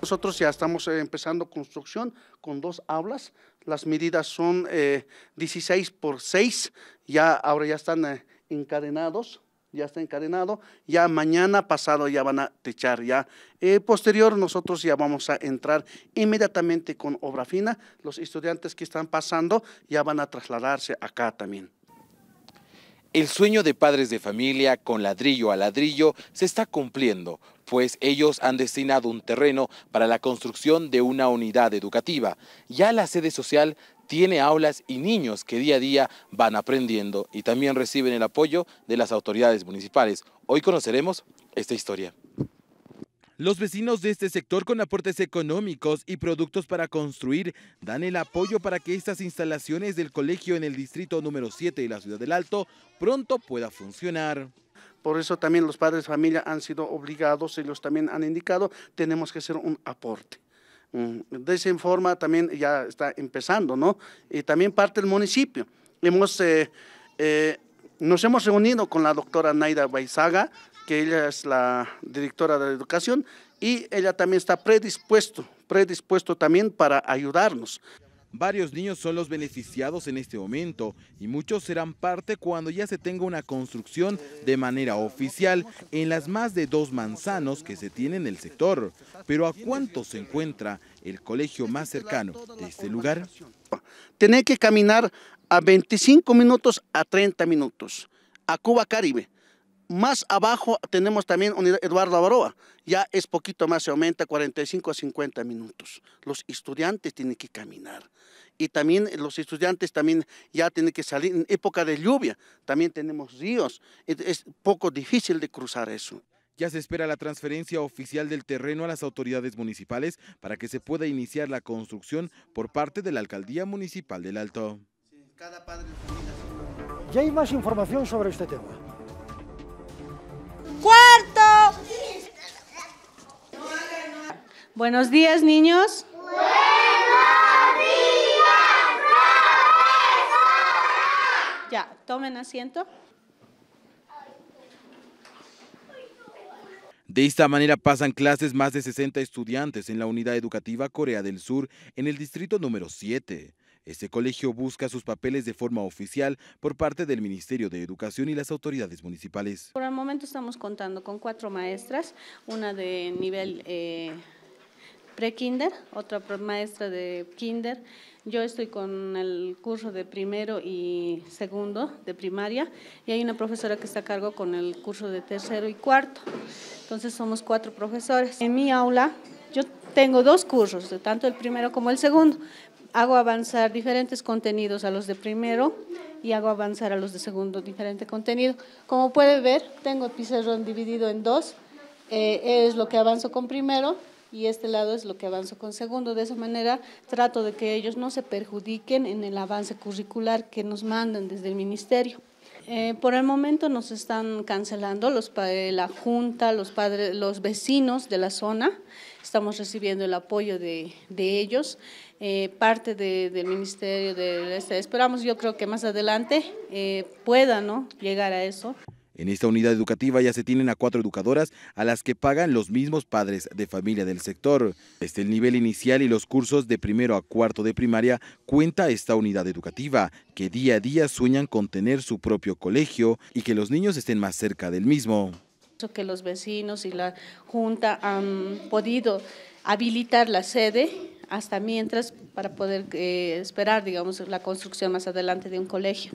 Nosotros ya estamos eh, empezando construcción con dos aulas. Las medidas son 16 eh, por 6. Ya, ahora ya están eh, encadenados. Ya está encadenado. Ya mañana pasado ya van a techar. Ya posterior nosotros ya vamos a entrar inmediatamente con obra fina. Los estudiantes que están pasando ya van a trasladarse acá también. El sueño de padres de familia con ladrillo a ladrillo se está cumpliendo pues ellos han destinado un terreno para la construcción de una unidad educativa. Ya la sede social tiene aulas y niños que día a día van aprendiendo y también reciben el apoyo de las autoridades municipales. Hoy conoceremos esta historia. Los vecinos de este sector con aportes económicos y productos para construir dan el apoyo para que estas instalaciones del colegio en el distrito número 7 de la ciudad del Alto pronto pueda funcionar. Por eso también los padres de familia han sido obligados, ellos también han indicado, tenemos que hacer un aporte. Mm, de esa forma también ya está empezando, ¿no? Y también parte del municipio. Hemos, eh, eh, nos hemos reunido con la doctora Naida Baizaga, que ella es la directora de la educación, y ella también está predispuesto, predispuesto también para ayudarnos. Varios niños son los beneficiados en este momento y muchos serán parte cuando ya se tenga una construcción de manera oficial en las más de dos manzanos que se tienen en el sector. Pero ¿a cuánto se encuentra el colegio más cercano de este lugar? Tener que caminar a 25 minutos a 30 minutos a Cuba Caribe. Más abajo tenemos también Eduardo Avaroa, ya es poquito más, se aumenta 45 a 50 minutos. Los estudiantes tienen que caminar y también los estudiantes también ya tienen que salir en época de lluvia, también tenemos ríos, es poco difícil de cruzar eso. Ya se espera la transferencia oficial del terreno a las autoridades municipales para que se pueda iniciar la construcción por parte de la Alcaldía Municipal del Alto. Ya hay más información sobre este tema. Buenos días, niños. Buenos días, profesora. Ya, tomen asiento. De esta manera pasan clases más de 60 estudiantes en la Unidad Educativa Corea del Sur en el distrito número 7. Este colegio busca sus papeles de forma oficial por parte del Ministerio de Educación y las autoridades municipales. Por el momento estamos contando con cuatro maestras, una de nivel... Eh, pre-kinder, otra maestra de kinder. Yo estoy con el curso de primero y segundo de primaria y hay una profesora que está a cargo con el curso de tercero y cuarto. Entonces somos cuatro profesores. En mi aula yo tengo dos cursos, tanto el primero como el segundo. Hago avanzar diferentes contenidos a los de primero y hago avanzar a los de segundo diferente contenido. Como puede ver, tengo el pizarrón dividido en dos. Eh, es lo que avanzo con primero y este lado es lo que avanzo con segundo. De esa manera trato de que ellos no se perjudiquen en el avance curricular que nos mandan desde el ministerio. Eh, por el momento nos están cancelando los, eh, la junta, los padres, los vecinos de la zona. Estamos recibiendo el apoyo de, de ellos, eh, parte del ministerio de, este, esperamos, yo creo que más adelante eh, pueda, ¿no? llegar a eso. En esta unidad educativa ya se tienen a cuatro educadoras a las que pagan los mismos padres de familia del sector. Desde el nivel inicial y los cursos de primero a cuarto de primaria cuenta esta unidad educativa, que día a día sueñan con tener su propio colegio y que los niños estén más cerca del mismo. Que los vecinos y la Junta han podido habilitar la sede hasta mientras para poder eh, esperar, digamos, la construcción más adelante de un colegio.